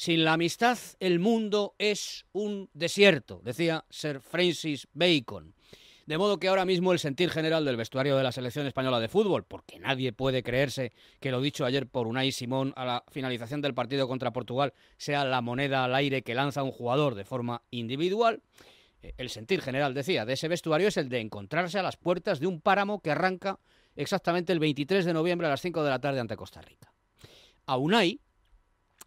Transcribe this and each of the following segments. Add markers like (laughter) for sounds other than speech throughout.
Sin la amistad el mundo es un desierto, decía Sir Francis Bacon. De modo que ahora mismo el sentir general del vestuario de la selección española de fútbol, porque nadie puede creerse que lo dicho ayer por Unai Simón a la finalización del partido contra Portugal sea la moneda al aire que lanza un jugador de forma individual, eh, el sentir general, decía, de ese vestuario es el de encontrarse a las puertas de un páramo que arranca exactamente el 23 de noviembre a las 5 de la tarde ante Costa Rica. A Unai,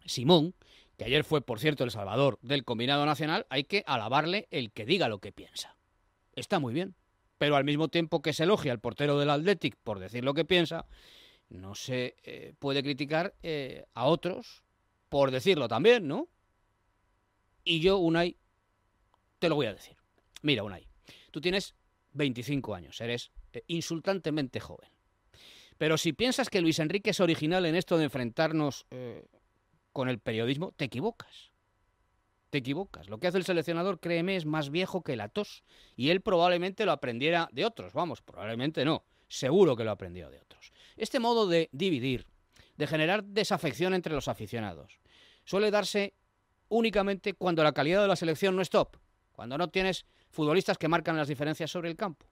Simón, que ayer fue, por cierto, el salvador del combinado nacional, hay que alabarle el que diga lo que piensa. Está muy bien. Pero al mismo tiempo que se elogia al portero del Athletic por decir lo que piensa, no se eh, puede criticar eh, a otros por decirlo también, ¿no? Y yo, Unai, te lo voy a decir. Mira, Unai, tú tienes 25 años, eres eh, insultantemente joven. Pero si piensas que Luis Enrique es original en esto de enfrentarnos con el periodismo, te equivocas. Te equivocas. Lo que hace el seleccionador, créeme, es más viejo que la tos. Y él probablemente lo aprendiera de otros. Vamos, probablemente no. Seguro que lo aprendió de otros. Este modo de dividir, de generar desafección entre los aficionados, suele darse únicamente cuando la calidad de la selección no es top, cuando no tienes futbolistas que marcan las diferencias sobre el campo.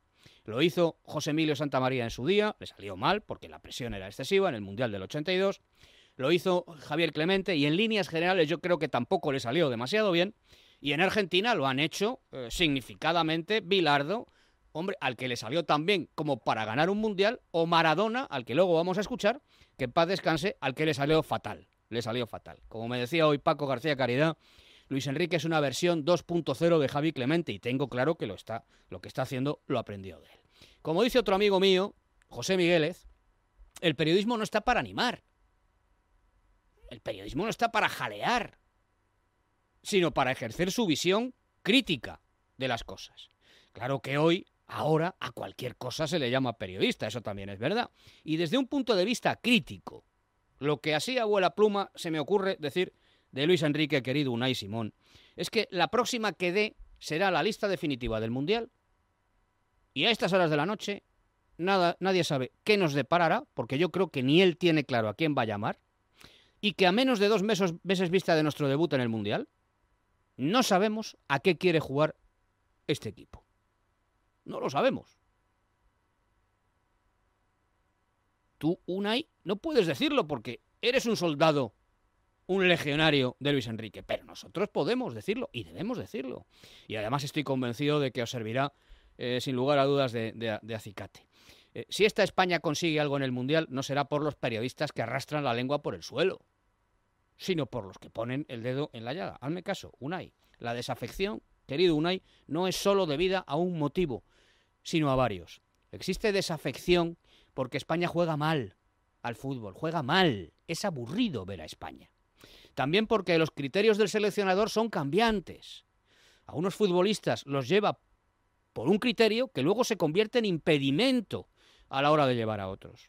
Lo hizo José Emilio Santamaría en su día, le salió mal porque la presión era excesiva en el Mundial del 82 lo hizo Javier Clemente y en líneas generales yo creo que tampoco le salió demasiado bien. Y en Argentina lo han hecho eh, significadamente Bilardo, hombre, al que le salió tan bien como para ganar un mundial, o Maradona, al que luego vamos a escuchar, que en paz descanse, al que le salió fatal. Le salió fatal. Como me decía hoy Paco García Caridad, Luis Enrique es una versión 2.0 de Javi Clemente y tengo claro que lo está, lo que está haciendo lo aprendió de él. Como dice otro amigo mío, José Migueles, el periodismo no está para animar, el periodismo no está para jalear, sino para ejercer su visión crítica de las cosas. Claro que hoy, ahora, a cualquier cosa se le llama periodista, eso también es verdad. Y desde un punto de vista crítico, lo que así abuela pluma se me ocurre decir de Luis Enrique, querido Unai Simón, es que la próxima que dé será la lista definitiva del Mundial. Y a estas horas de la noche, nada, nadie sabe qué nos deparará, porque yo creo que ni él tiene claro a quién va a llamar y que a menos de dos meses, vista de nuestro debut en el Mundial, no sabemos a qué quiere jugar este equipo. No lo sabemos. Tú, Unai, no puedes decirlo porque eres un soldado, un legionario de Luis Enrique, pero nosotros podemos decirlo y debemos decirlo. Y además estoy convencido de que os servirá, eh, sin lugar a dudas, de, acicate. Eh, si esta España consigue algo en el Mundial, no será por los periodistas que arrastran la lengua por el suelo sino por los que ponen el dedo en la llaga. Hazme caso, Unai. La desafección, querido Unai, no es solo debida a un motivo, sino a varios. Existe desafección porque España juega mal al fútbol, juega mal. Es aburrido ver a España. También porque los criterios del seleccionador son cambiantes. A unos futbolistas los lleva por un criterio que luego se convierte en impedimento a la hora de llevar a otros.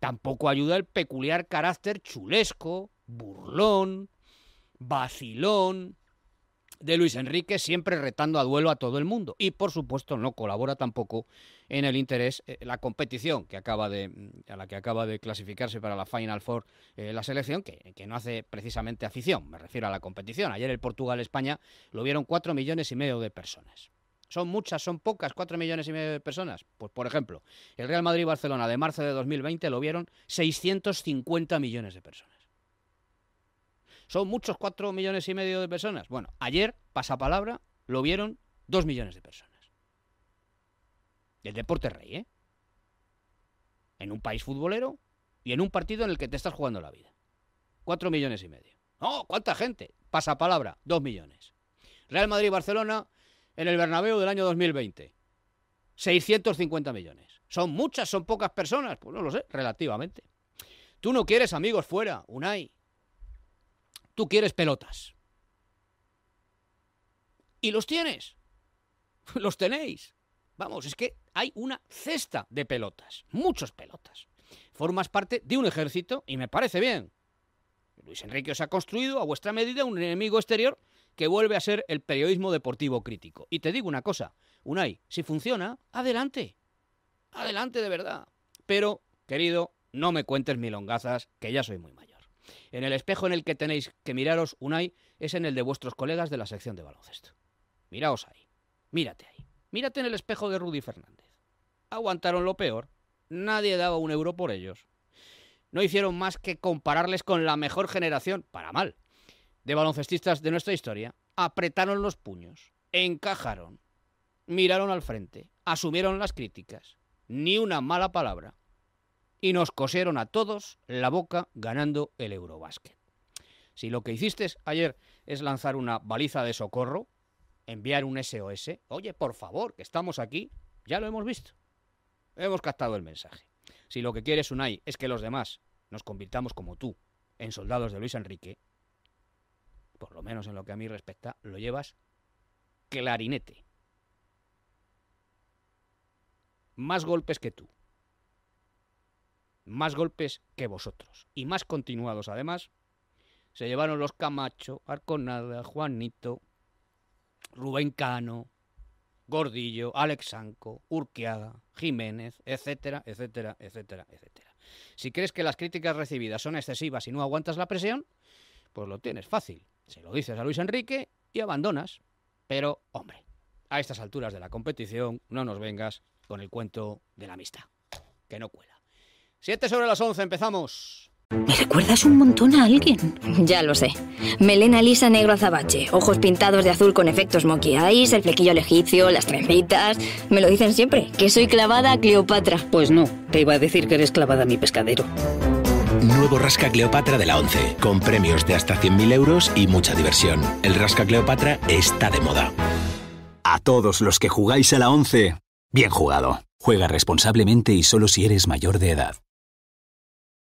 Tampoco ayuda el peculiar carácter chulesco, burlón, vacilón de Luis Enrique, siempre retando a duelo a todo el mundo. Y por supuesto no colabora tampoco en el interés eh, la competición que acaba de, mm, a la que acaba de clasificarse para la Final Four eh, la selección, que, que, no hace precisamente afición, me refiero a la competición. Ayer el Portugal-España lo vieron cuatro millones y medio de personas. ¿Son muchas, son pocas, cuatro millones y medio de personas? Pues por ejemplo, el Real Madrid-Barcelona de marzo de 2020 lo vieron 650 millones de personas. Son muchos cuatro millones y medio de personas. Bueno, ayer, pasapalabra, lo vieron dos millones de personas. El deporte rey, ¿eh? En un país futbolero y en un partido en el que te estás jugando la vida. Cuatro millones y medio. ¡Oh, ¿Cuánta gente? Pasapalabra, dos millones. Real Madrid-Barcelona en el Bernabéu del año 2020. 650 millones. ¿Son muchas? ¿Son pocas personas? Pues no lo sé, relativamente. Tú no quieres amigos fuera, Unai tú quieres pelotas. Y los tienes. (laughs) Los tenéis. Vamos, es que hay una cesta de pelotas, Muchos pelotas. Formas parte de un ejército y me parece bien. Luis Enrique os ha construido a vuestra medida un enemigo exterior que vuelve a ser el periodismo deportivo crítico. Y te digo una cosa, Unai, si funciona, adelante. Adelante de verdad. Pero, querido, no me cuentes milongazas, que ya soy muy mayor. En el espejo en el que tenéis que miraros, Unai, es en el de vuestros colegas de la sección de baloncesto. Miraos ahí, mírate ahí, mírate en el espejo de Rudy Fernández. Aguantaron lo peor, nadie daba un euro por ellos. No hicieron más que compararles con la mejor generación, para mal, de baloncestistas de nuestra historia. Apretaron los puños, encajaron, miraron al frente, asumieron las críticas, ni una mala palabra, y nos cosieron a todos la boca ganando el Eurobásquet. Si lo que hiciste ayer es lanzar una baliza de socorro, enviar un SOS, oye, por favor, que estamos aquí, ya lo hemos visto. Hemos captado el mensaje. Si lo que quieres, Unai, es que los demás nos convirtamos como tú en soldados de Luis Enrique, por lo menos en lo que a mí respecta, lo llevas clarinete. Más golpes que tú más golpes que vosotros, y más continuados además. Se llevaron los Camacho, Arconada, Juanito, Rubén Cano, Gordillo, Alex Sanco, Urquiaga, Jiménez, etcétera, etcétera, etcétera, etcétera. Si crees que las críticas recibidas son excesivas y no aguantas la presión, pues lo tienes fácil. Se lo dices a Luis Enrique y abandonas. Pero, hombre, a estas alturas de la competición no nos vengas con el cuento de la amistad, que no cuela. 7 sobre las 11, empezamos. Me recuerdas un montón a alguien. Ya lo sé. Melena lisa negro azabache, ojos pintados de azul con efectos monkey el flequillo al egipcio, las trencitas. Me lo dicen siempre, que soy clavada a Cleopatra. Pues no, te iba a decir que eres clavada a mi pescadero. Nuevo Rasca Cleopatra de la 11, con premios de hasta 100.000 euros y mucha diversión. El Rasca Cleopatra está de moda. A todos los que jugáis a la 11, bien jugado. Juega responsablemente y solo si eres mayor de edad.